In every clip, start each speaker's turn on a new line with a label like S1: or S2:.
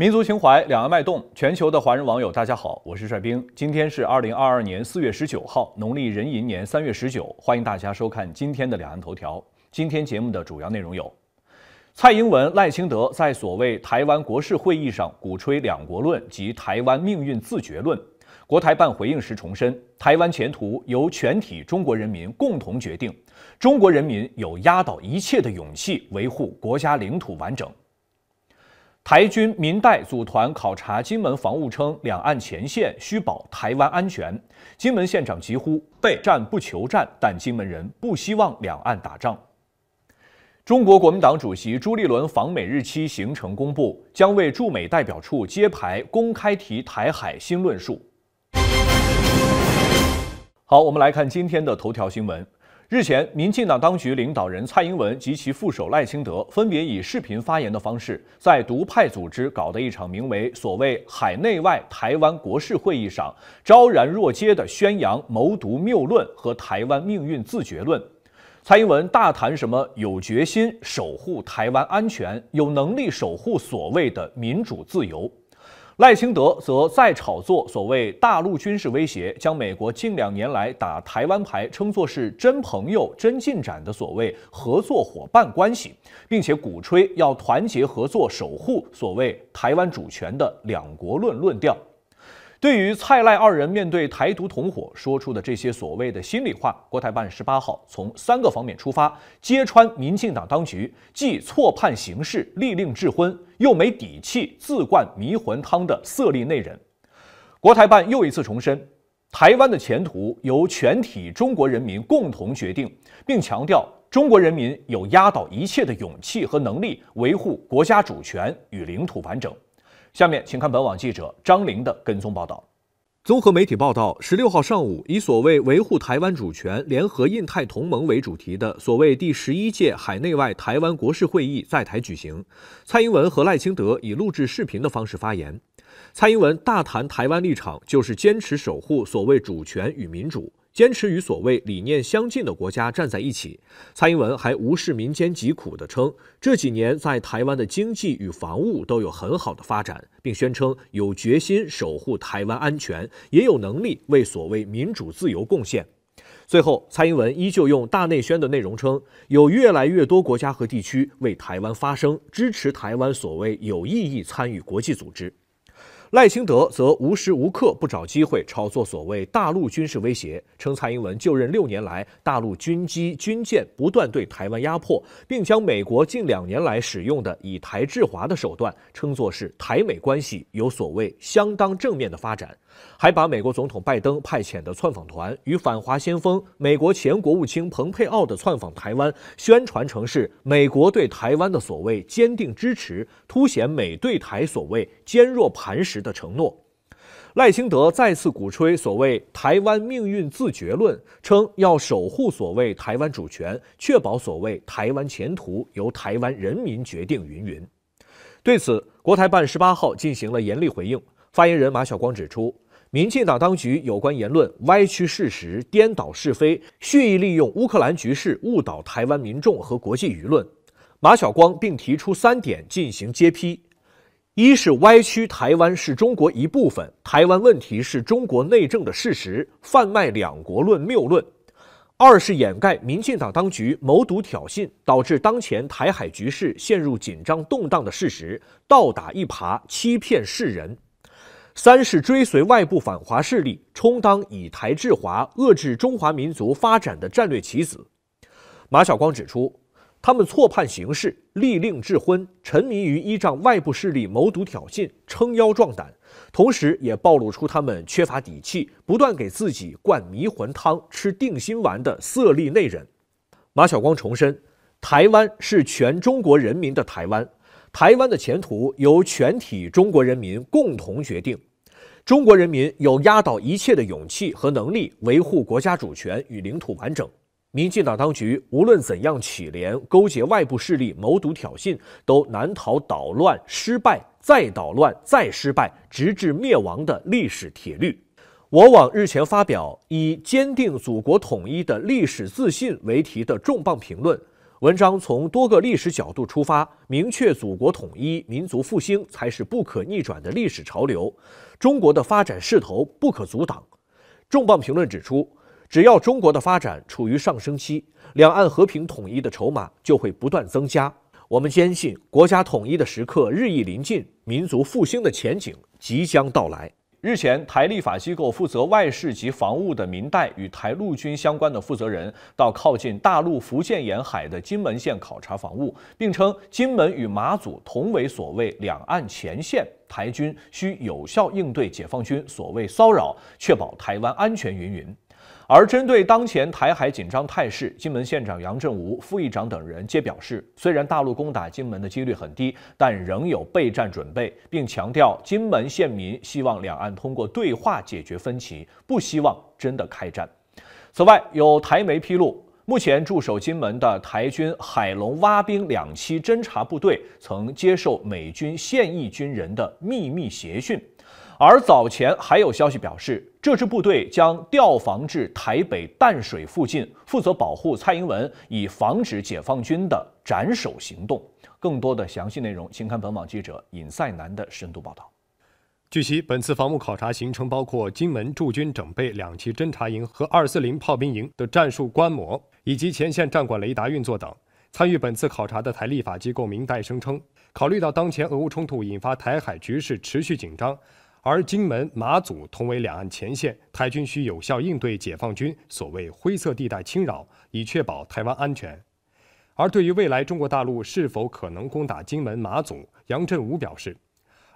S1: 民族情怀，两岸脉动。全球的华人网友，大家好，我是帅兵。今天是二零二二年四月十九号，农历壬寅年三月十九。欢迎大家收看今天的《两岸头条》。今天节目的主要内容有：蔡英文、赖清德在所谓台湾国事会议上鼓吹“两国论”及“台湾命运自觉论”。国台办回应时重申，台湾前途由全体中国人民共同决定，中国人民有压倒一切的勇气维护国家领土完整。台军民代组团考察金门防务，称两岸前线需保台湾安全。金门县长疾呼备战不求战，但金门人不希望两岸打仗。中国国民党主席朱立伦访美日期行程公布，将为驻美代表处揭牌，公开提台海新论述。好，我们来看今天的头条新闻。日前，民进党当局领导人蔡英文及其副手赖清德分别以视频发言的方式，在独派组织搞的一场名为“所谓海内外台湾国事会议”上，昭然若揭的宣扬谋独谬论和台湾命运自觉论。蔡英文大谈什么有决心守护台湾安全，有能力守护所谓的民主自由。赖清德则再炒作所谓大陆军事威胁，将美国近两年来打台湾牌称作是真朋友、真进展的所谓合作伙伴关系，并且鼓吹要团结合作、守护所谓台湾主权的两国论论调。对于蔡赖二人面对台独同伙说出的这些所谓的心里话，国台办十八号从三个方面出发，揭穿民进党当局既错判形势、立令智昏。又没底气，自灌迷魂汤的色厉内荏。国台办又一次重申，台湾的前途由全体中国人民共同决定，并强调中国人民有压倒一切的勇气和能力维护国家主权与领土完整。下面，请看本网记者张玲的跟踪报道。综合媒体报道，十六号上午，以所谓维护台湾主权、联合印太同盟为主题的所谓第十一届海内外台湾国事会议在台举行。蔡英文和赖清德以录制视频的方式发言。蔡英文大谈台湾立场，就是坚持守护所谓主权与民主。坚持与所谓理念相近的国家站在一起，蔡英文还无视民间疾苦的称，这几年在台湾的经济与防务都有很好的发展，并宣称有决心守护台湾安全，也有能力为所谓民主自由贡献。最后，蔡英文依旧用大内宣的内容称，有越来越多国家和地区为台湾发声，支持台湾所谓有意义参与国际组织。赖清德则无时无刻不找机会炒作所谓大陆军事威胁，称蔡英文就任六年来，大陆军机、军舰不断对台湾压迫，并将美国近两年来使用的以台制华的手段称作是台美关系有所谓相当正面的发展。还把美国总统拜登派遣的窜访团与反华先锋、美国前国务卿蓬佩奥的窜访台湾宣传成是美国对台湾的所谓坚定支持，凸显美对台所谓坚若磐石的承诺。赖清德再次鼓吹所谓“台湾命运自觉论”，称要守护所谓台湾主权，确保所谓台湾前途由台湾人民决定。云云。对此，国台办十八号进行了严厉回应。发言人马晓光指出，民进党当局有关言论歪曲事实、颠倒是非，蓄意利用乌克兰局势误导台湾民众和国际舆论。马晓光并提出三点进行揭批：一是歪曲台湾是中国一部分、台湾问题是中国内政的事实，贩卖“两国论”谬论；二是掩盖民进党当局谋独挑衅，导致当前台海局势陷入紧张动荡的事实，倒打一耙，欺骗世人。三是追随外部反华势力，充当以台制华、遏制中华民族发展的战略棋子。马晓光指出，他们错判形势，利令智昏，沉迷于依仗外部势力谋独挑衅、撑腰壮胆，同时也暴露出他们缺乏底气，不断给自己灌迷魂汤、吃定心丸的色厉内荏。马晓光重申，台湾是全中国人民的台湾。台湾的前途由全体中国人民共同决定，中国人民有压倒一切的勇气和能力维护国家主权与领土完整。民进党当局无论怎样起联勾结外部势力谋独挑衅，都难逃捣乱失败再捣乱再失败直至灭亡的历史铁律。我网日前发表以“坚定祖国统一的历史自信”为题的重磅评论。文章从多个历史角度出发，明确祖国统一、民族复兴才是不可逆转的历史潮流，中国的发展势头不可阻挡。重磅评论指出，只要中国的发展处于上升期，两岸和平统一的筹码就会不断增加。我们坚信，国家统一的时刻日益临近，民族复兴的前景即将到来。日前，台立法机构负责外事及防务的民代与台陆军相关的负责人，到靠近大陆福建沿海的金门县考察防务，并称金门与马祖同为所谓两岸前线，台军需有效应对解放军所谓骚扰，确保台湾安全云云。而针对当前台海紧张态势，金门县长杨振武、副议长等人皆表示，虽然大陆攻打金门的几率很低，但仍有备战准备，并强调金门县民希望两岸通过对话解决分歧，不希望真的开战。此外，有台媒披露，目前驻守金门的台军海龙挖兵两栖侦察部队曾接受美军现役军人的秘密协讯，而早前还有消息表示。这支部队将调防至台北淡水附近，负责保护蔡英文，以防止解放军的斩首行动。更多的详细内容，请看本网记者尹赛南的深度报道。
S2: 据悉，本次防务考察行程包括金门驻军整备两栖侦察营和二四零炮兵营的战术观摩，以及前线战管雷达运作等。参与本次考察的台立法机构明代声称，考虑到当前俄乌冲突引发台海局势持续紧张。而金门、马祖同为两岸前线，台军需有效应对解放军所谓“灰色地带”侵扰，以确保台湾安全。而对于未来中国大陆是否可能攻打金门、马祖，杨振武表示，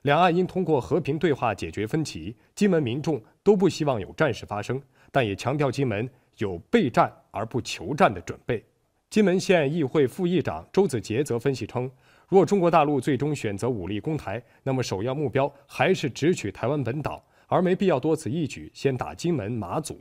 S2: 两岸应通过和平对话解决分歧。金门民众都不希望有战事发生，但也强调金门有备战而不求战的准备。金门县议会副议长周子杰则分析称。若中国大陆最终选择武力攻台，那么首要目标还是直取台湾本岛，而没必要多此一举先打金门、马祖。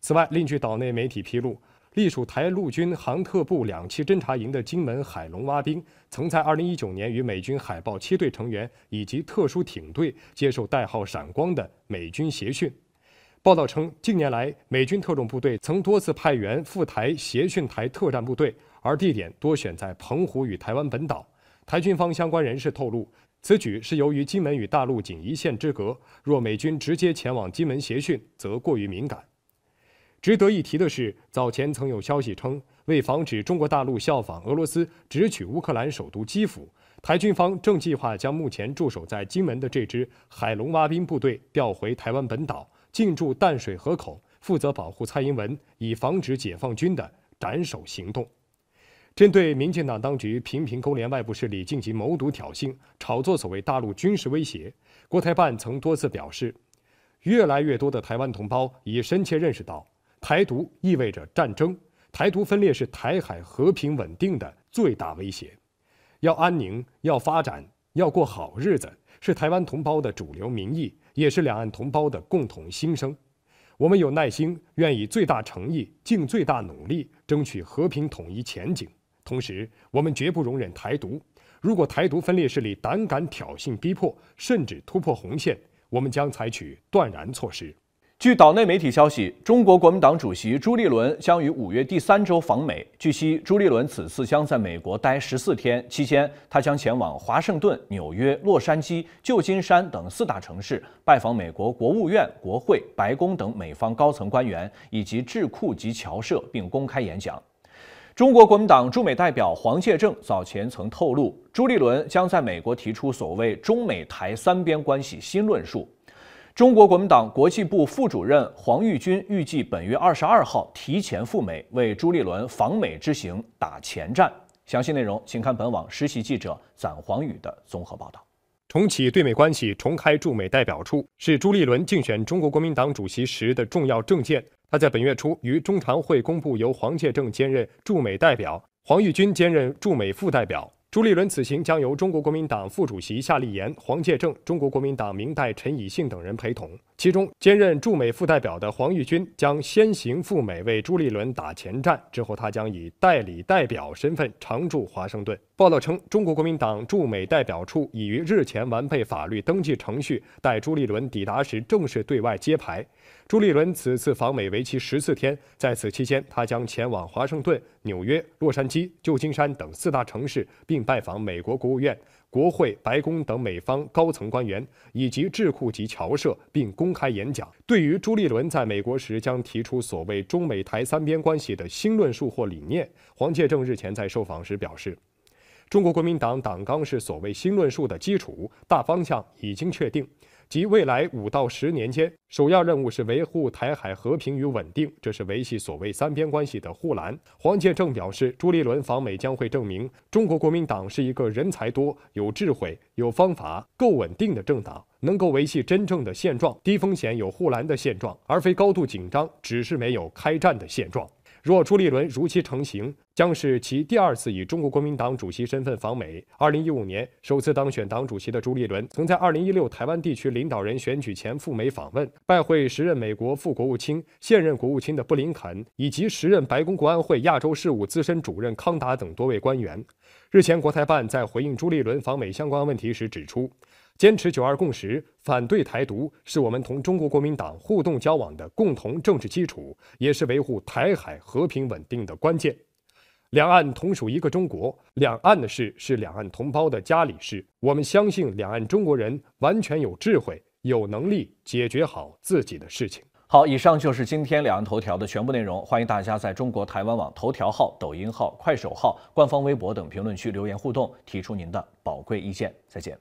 S2: 此外，另据岛内媒体披露，隶属台陆军航特部两栖侦察营的金门海龙蛙兵，曾在2019年与美军海豹七队成员以及特殊艇队接受代号“闪光”的美军协训。报道称，近年来美军特种部队曾多次派员赴台协训台特战部队，而地点多选在澎湖与台湾本岛。台军方相关人士透露，此举是由于金门与大陆仅一线之隔，若美军直接前往金门协训，则过于敏感。值得一提的是，早前曾有消息称，为防止中国大陆效仿俄罗斯直取乌克兰首都基辅，台军方正计划将目前驻守在金门的这支海龙蛙兵部队调回台湾本岛，进驻淡水河口，负责保护蔡英文，以防止解放军的斩首行动。针对民进党当局频频勾连外部势力、进行谋独挑衅、炒作所谓大陆军事威胁，国台办曾多次表示，越来越多的台湾同胞已深切认识到，台独意味着战争，台独分裂是台海和平稳定的最大威胁。要安宁、要发展、要过好日子，是台湾同胞的主流民意，也是两岸同胞的共同心声。我们有耐心，愿以最大诚意、尽最大努力，争取和平统一前景。同时，我们绝不容忍台独。如果台独分裂势力胆敢挑衅、逼迫，甚至突破红线，我们将采取断然措施。
S1: 据岛内媒体消息，中国国民党主席朱立伦将于五月第三周访美。据悉，朱立伦此次将在美国待十四天，期间他将前往华盛顿、纽约、洛杉矶、旧金山等四大城市，拜访美国国务院、国会、白宫等美方高层官员以及智库及侨社，并公开演讲。中国国民党驻美代表黄介正早前曾透露，朱立伦将在美国提出所谓“中美台三边关系”新论述。中国国民党国际部副主任黄玉军预计本月二十二号提前赴美，为朱立伦访美之行打前战。详细内容，请看本网
S2: 实习记者攒黄宇的综合报道。重启对美关系，重开驻美代表处，是朱立伦竞选中国国民党主席时的重要政见。他在本月初于中常会公布，由黄介正兼任驻美代表，黄玉军兼任驻美副代表。朱立伦此行将由中国国民党副主席夏立言、黄介正、中国国民党明代陈以信等人陪同。其中，兼任驻美副代表的黄玉军将先行赴美为朱立伦打前站，之后他将以代理代表身份常驻华盛顿。报道称，中国国民党驻美代表处已于日前完备法律登记程序，待朱立伦抵达时正式对外揭牌。朱立伦此次访美为期十四天，在此期间，他将前往华盛顿。纽约、洛杉矶、旧金山等四大城市，并拜访美国国务院、国会、白宫等美方高层官员以及智库及侨社，并公开演讲。对于朱立伦在美国时将提出所谓中美台三边关系的新论述或理念，黄介正日前在受访时表示，中国国民党党纲是所谓新论述的基础，大方向已经确定。即未来五到十年间，首要任务是维护台海和平与稳定，这是维系所谓“三边关系”的护栏。黄建政表示，朱立伦访美将会证明，中国国民党是一个人才多、有智慧、有方法、够稳定的政党，能够维系真正的现状——低风险、有护栏的现状，而非高度紧张、只是没有开战的现状。若朱立伦如期成行，将是其第二次以中国国民党主席身份访美。二零一五年首次当选党主席的朱立伦，曾在二零一六台湾地区领导人选举前赴美访问，拜会时任美国副国务卿、现任国务卿的布林肯，以及时任白宫国安会亚洲事务资深主任康达等多位官员。日前，国台办在回应朱立伦访美相关问题时指出。坚持九二共识，反对台独，是我们同中国国民党互动交往的共同政治基础，也是维护台海和平稳定的关键。两岸同属一个中国，两岸的事是两岸同胞的家里事。我们相信，两岸中国人完全有智慧、有能力解决好自己的事情。好，以上就是今天两岸头条的全部内容。欢迎
S1: 大家在中国台湾网头条号、抖音号、快手号、官方微博等评论区留言互动，提出您的宝贵意见。再见。